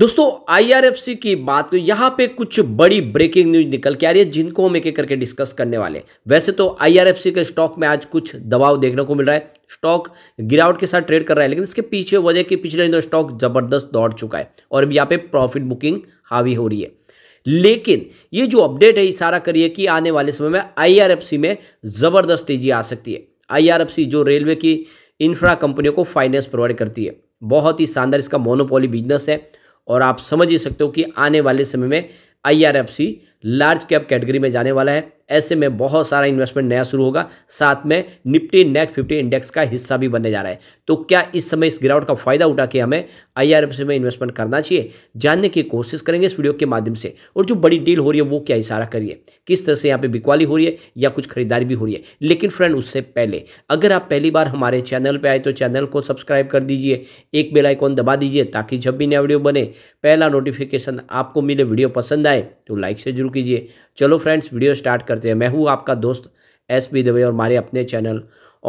दोस्तों आईआरएफसी की बात को यहां पे कुछ बड़ी ब्रेकिंग न्यूज निकल के आ रही है जिनको हम एक एक करके डिस्कस करने वाले वैसे तो आईआरएफसी के स्टॉक में आज कुछ दबाव देखने को मिल रहा है स्टॉक गिरावट के साथ ट्रेड कर रहा है लेकिन इसके पीछे वजह के पिछले दिनों स्टॉक जबरदस्त दौड़ चुका है और अब यहाँ पे प्रॉफिट बुकिंग हावी हो रही है लेकिन ये जो अपडेट है इशारा करिए कि आने वाले समय में आई में जबरदस्त तेजी आ सकती है आई जो रेलवे की इंफ्रा कंपनियों को फाइनेंस प्रोवाइड करती है बहुत ही शानदार इसका मोनोपोली बिजनेस है और आप समझ ही सकते हो कि आने वाले समय में आई लार्ज कैप कैटेगरी में जाने वाला है ऐसे में बहुत सारा इन्वेस्टमेंट नया शुरू होगा साथ में निफ्टी नेक्स्ट फिफ्टी इंडेक्स का हिस्सा भी बनने जा रहा है तो क्या इस समय इस गिरावट का फायदा उठा के हमें आईआरएफ में इन्वेस्टमेंट करना चाहिए जानने की कोशिश करेंगे इस वीडियो के माध्यम से और जो बड़ी डील हो रही है वो क्या इशारा करिए किस तरह से यहाँ पे बिकवाली हो रही है या कुछ खरीदारी भी हो रही है लेकिन फ्रेंड उससे पहले अगर आप पहली बार हमारे चैनल पर आए तो चैनल को सब्सक्राइब कर दीजिए एक बेलाइकॉन दबा दीजिए ताकि जब भी नया वीडियो बने पहला नोटिफिकेशन आपको मिले वीडियो पसंद आए तो लाइक से जरूर शुरू कीजिए चलो फ्रेंड्स वीडियो स्टार्ट करते हैं मैं हूँ आपका दोस्त एस पी दवे और हमारे अपने चैनल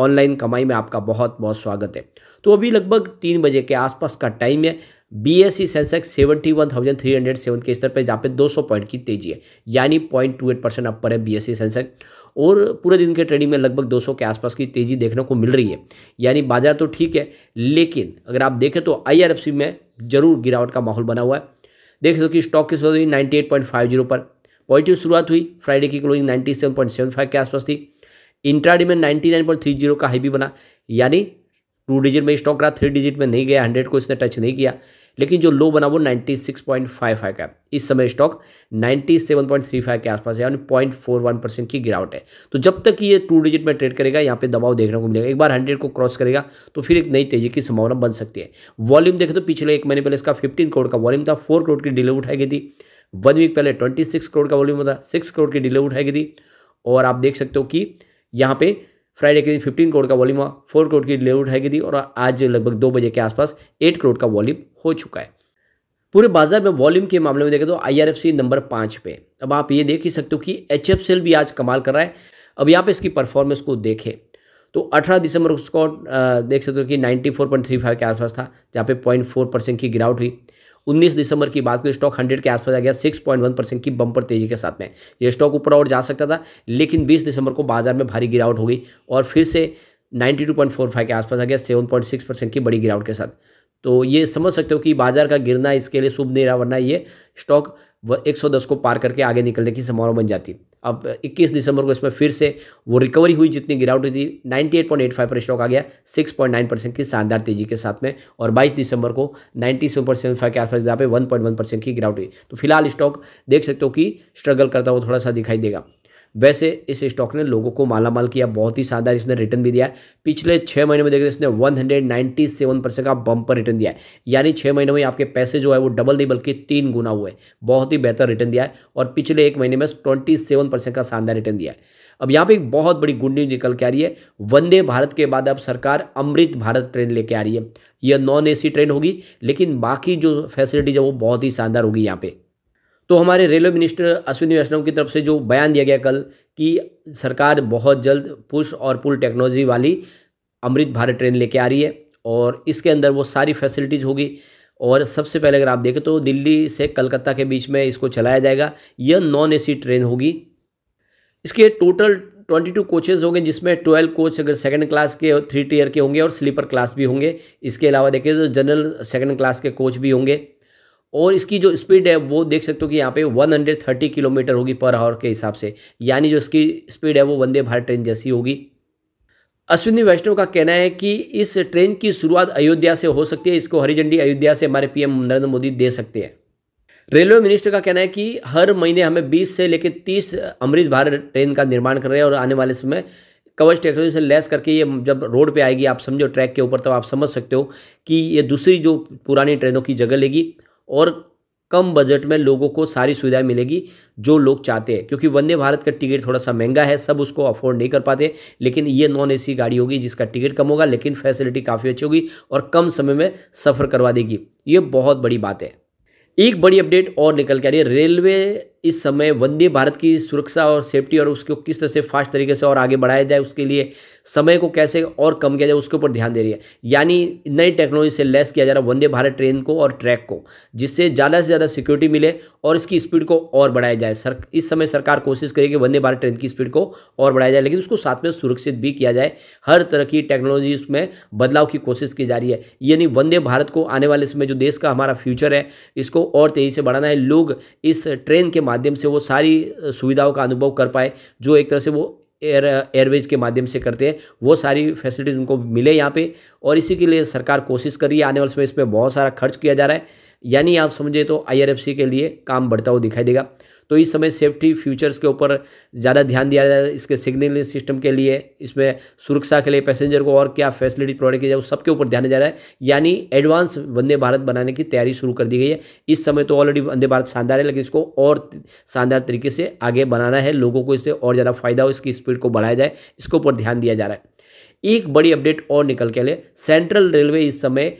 ऑनलाइन कमाई में आपका बहुत बहुत स्वागत है तो अभी लगभग तीन बजे के आसपास का टाइम है B S E Sensex seventy one thousand three hundred seven के स्तर पर जहाँ पे दो सौ पॉइंट की तेजी है यानी point two eight percent upper है बी एस सी सेंसेक्स और पूरे दिन के ट्रेडिंग में लगभग दो सौ के आसपास की तेजी देखने को मिल रही है यानी बाजार तो ठीक है लेकिन अगर आप देखें तो आई आर एफ सी में जरूर गिरावट का माहौल बना हुआ है देख सकते हो कि स्टॉक की ninety eight point five zero पर पॉजिटिव शुरुआत हुई फ्राइडे की क्लोजिंग 97.75 के आसपास थी इंट्राडे में 99.30 का हाई भी बना यानी टू डिजिट में स्टॉक रहा थ्री डिजिट में नहीं गया हंड्रेड को इसने टच नहीं किया लेकिन जो लो बना वो 96.55 का इस समय स्टॉक 97.35 के आसपास है यानी 0.41 परसेंट की गिरावट है तो जब तक ये टू डिजिट में ट्रेड करेगा यहाँ पे दबाव देखने को मिलेगा एक बार हंड्रेड को क्रॉस करेगा तो फिर एक नई तेजी की संभावना बन सकती है वॉल्यूम देखें तो पिछले एक महीने पहले इसका फिफ्टीन करोड़ का वॉल्यूम था फोर करोड़ की डिले उठाई गई थी वन वीक पहले ट्वेंटी सिक्स करोड़ का वॉल्यूम था सिक्स करोड़ की डील उठाई गई थी और आप देख सकते हो कि यहाँ पे फ्राइडे के दिन फिफ्टीन करोड़ का वॉल्यूम हुआ फोर करोड़ की डिलीवरी उठाई गई थी और आज लगभग दो बजे के आसपास एट करोड़ का वॉल्यूम हो चुका है पूरे बाजार में वॉल्यूम के मामले में देखें तो आई नंबर पाँच पे अब आप ये देख ही सकते हो कि एच भी आज कमाल कर रहा है अब यहाँ पर इसकी परफॉर्मेंस को देखें तो 18 दिसंबर उसको देख सकते हो कि 94.35 के आसपास था जहाँ पे 0.4 परसेंट की गिरावट हुई 19 दिसंबर की बात करें स्टॉक हंड्रेड के आसपास आ गया 6.1 परसेंट की बम्पर तेजी के साथ में ये स्टॉक ऊपर और जा सकता था लेकिन 20 दिसंबर को बाजार में भारी गिरावट हो गई और फिर से 92.45 के आसपास आ गया 7.6 परसेंट की बड़ी गिरावट के साथ तो ये समझ सकते हो कि बाजार का गिरना इसके लिए शुभ नहीं रहा वरना ये स्टॉक वह दस को पार करके आगे निकलने की संभावना बन जाती अब 21 दिसंबर को इसमें फिर से वो रिकवरी हुई जितनी गिरावट हुई थी 98.85 पर स्टॉक आ गया 6.9 परसेंट की शानदार तेजी के साथ में और 22 दिसंबर को 97.75 के आसपास यहाँ पे 1.1 परसेंट की गिरावट हुई तो फिलहाल स्टॉक देख सकते हो कि स्ट्रगल करता हुआ थोड़ा सा दिखाई देगा वैसे इस स्टॉक ने लोगों को माला माल किया बहुत ही शानदार इसने रिटर्न भी दिया पिछले छः महीने में देखिए तो इसने 197 परसेंट का बम्पर रिटर्न दिया है यानी छः महीने में आपके पैसे जो है वो डबल नहीं बल्कि तीन गुना हुए बहुत ही बेहतर रिटर्न दिया है और पिछले एक महीने में ट्वेंटी का शानदार रिटर्न दिया है अब यहाँ पर एक बहुत बड़ी गुड न्यूज निकल के आ रही है वंदे भारत के बाद अब सरकार अमृत भारत ट्रेन लेके आ रही है यह नॉन ए ट्रेन होगी लेकिन बाकी जो फैसिलिटीज है वो बहुत ही शानदार होगी यहाँ पर तो हमारे रेलवे मिनिस्टर अश्विनी वैष्णव की तरफ से जो बयान दिया गया कल कि सरकार बहुत जल्द पुश और पुल टेक्नोलॉजी वाली अमृत भारत ट्रेन लेके आ रही है और इसके अंदर वो सारी फैसिलिटीज़ होगी और सबसे पहले अगर आप देखें तो दिल्ली से कलकत्ता के बीच में इसको चलाया जाएगा यह नॉन ए ट्रेन होगी इसके टोटल ट्वेंटी टू कोचेज़ होंगे जिसमें ट्वेल्व कोच अगर सेकंड क्लास के थ्री टीयर के होंगे और स्लीपर क्लास भी होंगे इसके अलावा देखें तो जनरल सेकंड क्लास के कोच भी होंगे और इसकी जो स्पीड है वो देख सकते हो कि यहाँ पे 130 किलोमीटर होगी पर आवर के हिसाब से यानी जो इसकी स्पीड है वो वंदे भारत ट्रेन जैसी होगी अश्विनी वैष्णव का कहना है कि इस ट्रेन की शुरुआत अयोध्या से हो सकती है इसको हरी झंडी अयोध्या से हमारे पीएम नरेंद्र मोदी दे सकते हैं रेलवे मिनिस्टर का कहना है कि हर महीने हमें 20 से लेकर 30 अमृत भारत ट्रेन का निर्माण कर रहे हैं और आने वाले समय कवच टेक्नोलॉजी से लेस करके ये जब रोड पे आएगी आप समझो ट्रैक के ऊपर तब आप समझ सकते हो कि ये दूसरी जो पुरानी ट्रेनों की जगह लेगी और कम बजट में लोगों को सारी सुविधाएं मिलेगी जो लोग चाहते हैं क्योंकि वंदे भारत का टिकट थोड़ा सा महंगा है सब उसको अफोर्ड नहीं कर पाते लेकिन ये नॉन एसी गाड़ी होगी जिसका टिकट कम होगा लेकिन फैसिलिटी काफ़ी अच्छी होगी और कम समय में सफ़र करवा देगी ये बहुत बड़ी बात है एक बड़ी अपडेट और निकल के आ रही है रेलवे इस समय वंदे भारत की सुरक्षा और सेफ्टी और उसको किस तरह से फास्ट तरीके से और आगे बढ़ाया जाए उसके लिए समय को कैसे और कम किया जाए उसके ऊपर ध्यान दे रही है यानी नई टेक्नोलॉजी से लेस किया जा रहा है वंदे भारत ट्रेन को और ट्रैक को जिससे ज़्यादा से ज़्यादा सिक्योरिटी मिले और इसकी स्पीड को और बढ़ाया जाए सर इस समय सरकार कोशिश करेगी वंदे भारत ट्रेन की स्पीड को और बढ़ाया जाए लेकिन उसको साथ में सुरक्षित भी किया जाए हर तरह की टेक्नोलॉजी उसमें बदलाव की कोशिश की जा रही है यानी वंदे भारत को आने वाले समय जो देश का हमारा फ्यूचर है इसको और तेज़ी से बढ़ाना है लोग इस ट्रेन के माध्यम से वो सारी सुविधाओं का अनुभव कर पाए जो एक तरह से वो एयर एयरवेज के माध्यम से करते हैं वो सारी फैसिलिटीज़ उनको मिले यहाँ पे और इसी के लिए सरकार कोशिश कर रही है आने वाले समय इसमें बहुत सारा खर्च किया जा रहा है यानी आप समझे तो आई के लिए काम बढ़ता हुआ दिखाई देगा तो इस समय सेफ्टी फ्यूचर्स के ऊपर ज़्यादा ध्यान दिया जाए इसके सिग्नलिंग सिस्टम के लिए इसमें सुरक्षा के लिए पैसेंजर को और क्या फैसिलिटी प्रोवाइड की जाए उस सबके ऊपर ध्यान दिया जा रहा है यानी एडवांस वंदे भारत बनाने की तैयारी शुरू कर दी गई है इस समय तो ऑलरेडी वंदे भारत शानदार है लेकिन इसको और शानदार तरीके से आगे बनाना है लोगों को इससे और ज़्यादा फायदा हो इसकी स्पीड को बढ़ाया जाए इसके ऊपर ध्यान दिया जा रहा है एक बड़ी अपडेट और निकल के लिए सेंट्रल रेलवे इस समय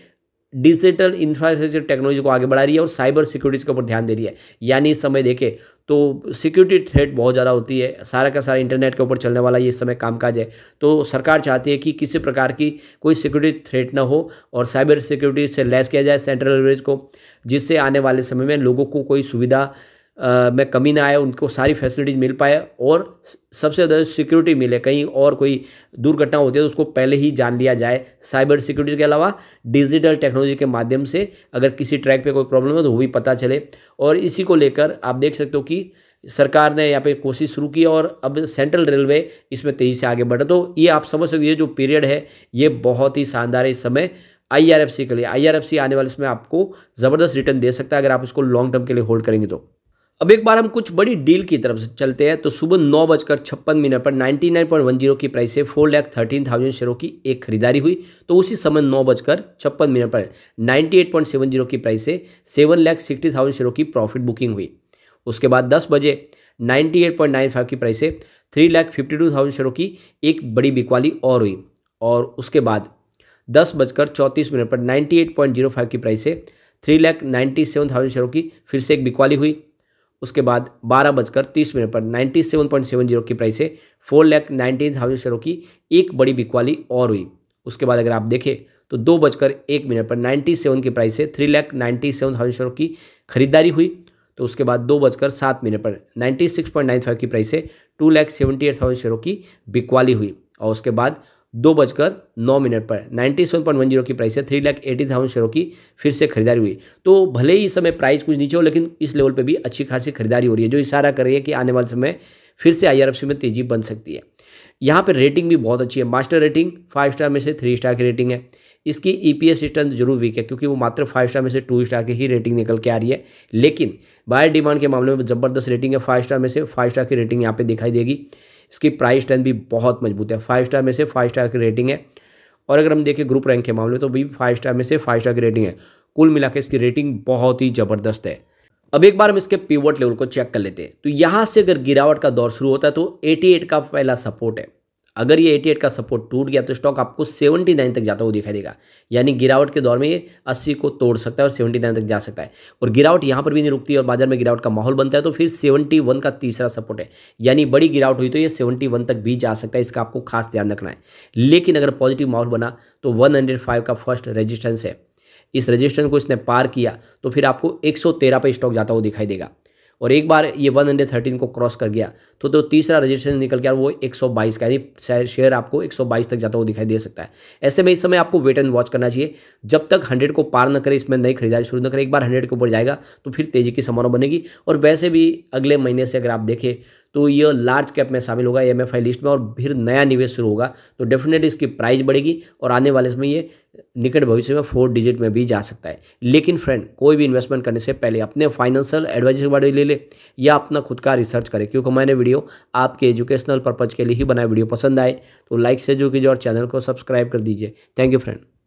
डिजिटल इंफ्रास्ट्रक्चर टेक्नोलॉजी को आगे बढ़ा रही है और साइबर सिक्योरिटीज के ऊपर ध्यान दे रही है यानी इस समय देखें तो सिक्योरिटी थ्रेट बहुत ज़्यादा होती है सारा का सारा इंटरनेट के ऊपर चलने वाला ये समय कामकाज है तो सरकार चाहती है कि किसी प्रकार की कोई सिक्योरिटी थ्रेट ना हो और साइबर सिक्योरिटी से लैस किया जाए सेंट्रल लेवरेज को जिससे आने वाले समय में लोगों को कोई सुविधा में कमी ना आए उनको सारी फैसिलिटीज़ मिल पाए और सबसे ज़्यादा सिक्योरिटी मिले कहीं और कोई दुर्घटना होती है तो उसको पहले ही जान लिया जाए साइबर सिक्योरिटी के अलावा डिजिटल टेक्नोलॉजी के माध्यम से अगर किसी ट्रैक पे कोई प्रॉब्लम है तो वो भी पता चले और इसी को लेकर आप देख सकते हो कि सरकार ने यहाँ पे कोशिश शुरू की और अब सेंट्रल रेलवे इसमें तेज़ी से आगे बढ़े तो ये आप समझ सकते ये जो पीरियड है ये बहुत ही शानदार है इस समय आई के लिए आई आने वाले इसमें आपको ज़बरदस्त रिटर्न दे सकता है अगर आप उसको लॉन्ग टर्म के लिए होल्ड करेंगे तो अब एक बार हम कुछ बड़ी डील की तरफ से चलते हैं तो सुबह नौ बजकर छप्पन मिनट पर 99.10 की प्राइस से फोर लाख थर्टीन थाउजेंड शेयरों की एक खरीदारी हुई तो उसी समय नौ बजकर छप्पन मिनट पर 98.70 की प्राइस से सेवन लाख सिक्सटी थाउजेंड शेयरों की प्रॉफिट बुकिंग हुई उसके बाद दस बजे 98.95 की प्राइस से three lakh fifty two thousand शेयरों की एक बड़ी बिकवाली और हुई और उसके बाद दस बजकर चौंतीस मिनट पर फाइव की प्राइस से three lakh ninety seven thousand शेयरों की फिर से एक बिकवाली हुई उसके बाद बारह बजकर तीस मिनट पर ninety seven point seven zero की प्राइस है फोर लैख नाइन्टीन थाउजेंड शेयरों की एक बड़ी बिकवाली और हुई उसके बाद अगर आप देखें तो दो बजकर एक मिनट पर नाइन्टी सेवन की प्राइस है three lakh ninety seven thousand शेयरों की खरीदारी हुई तो उसके बाद दो बजकर सात मिनट पर ninety six point nine five की प्राइस है two lakh seventy eight thousand शेयरों की बिकवाली हुई और उसके बाद दो बजकर नौ मिनट पर ninety seven point one zero की प्राइस है थ्री लाख एटी थाउजेंड शेयरों की फिर से खरीदारी हुई तो भले ही इस समय प्राइस कुछ नीचे हो लेकिन इस लेवल पर भी अच्छी खासी खरीदारी हो रही है जो इशारा कर रही है कि आने वाले समय फिर से आई में तेजी बन सकती है यहाँ पर रेटिंग भी बहुत अच्छी है मास्टर रेटिंग फाइव स्टार में से थ्री स्टार की रेटिंग है इसकी ई पी एस सिस्टम जरूर वीक है क्योंकि वो मात्र फाइव स्टार में से टू स्टार की ही रेटिंग निकल के आ रही है लेकिन बाय डिमांड के मामले में ज़बरदस्त रेटिंग है फाइव स्टार में से फाइव स्टार की रेटिंग यहाँ पे दिखाई देगी इसकी प्राइस टेंथ भी बहुत मजबूत है फाइव स्टार में से फाइव स्टार की रेटिंग है और अगर हम देखें ग्रुप रैंक के मामले में तो भी फाइव स्टार में से फाइव स्टार की रेटिंग है कुल मिला इसकी रेटिंग बहुत ही ज़बरदस्त है अब एक बार हम इसके पीवर्ट लेवल को चेक कर लेते हैं तो यहाँ से अगर गिरावट का दौर शुरू होता है तो 88 का पहला सपोर्ट है अगर ये 88 का सपोर्ट टूट गया तो स्टॉक आपको 79 तक जाता हुआ दिखाई देगा यानी गिरावट के दौर में ये 80 को तोड़ सकता है और 79 तक जा सकता है और गिरावट यहाँ पर भी नहीं रुकती और बाजार में गिरावट का माहौल बनता है तो फिर 71 का तीसरा सपोर्ट है यानी बड़ी गिरावट हुई तो ये 71 तक भी जा सकता है इसका आपको खास ध्यान रखना है लेकिन अगर पॉजिटिव माहौल बना तो वन का फर्स्ट रजिस्टेंस है इस रजिस्टेंस को इसने पार किया तो फिर आपको तेरह पे स्टॉक जाता हुआ दिखाई देगा और एक बार ये वन हंड्रेड थर्टीन को क्रॉस कर गया तो तो तीसरा रजिस्ट्रेशन निकल गया वो 122 का यानी शेयर आपको 122 तक जाता हुआ दिखाई दे सकता है ऐसे में इस समय आपको वेट एंड वॉच करना चाहिए जब तक हंड्रेड को पार न करे इसमें नई खरीदारी शुरू न करें एक बार हंड्रेड के ऊपर जाएगा तो फिर तेजी की संभावना बनेगी और वैसे भी अगले महीने से अगर आप देखें तो ये लार्ज कैप में शामिल होगा एम लिस्ट में और फिर नया निवेश शुरू होगा तो डेफिनेटली इसकी प्राइस बढ़ेगी और आने वाले इसमें ये निकट भविष्य में फोर डिजिट में भी जा सकता है लेकिन फ्रेंड कोई भी इन्वेस्टमेंट करने से पहले अपने फाइनेंशियल एडवाइजर के बारे में ले ले या अपना खुद का रिसर्च करें क्योंकि मैंने वीडियो आपके एजुकेशनल पर्पज़ के लिए ही बनाया वीडियो पसंद आए तो लाइक से जो कीजिए और चैनल को सब्सक्राइब कर दीजिए थैंक यू फ्रेंड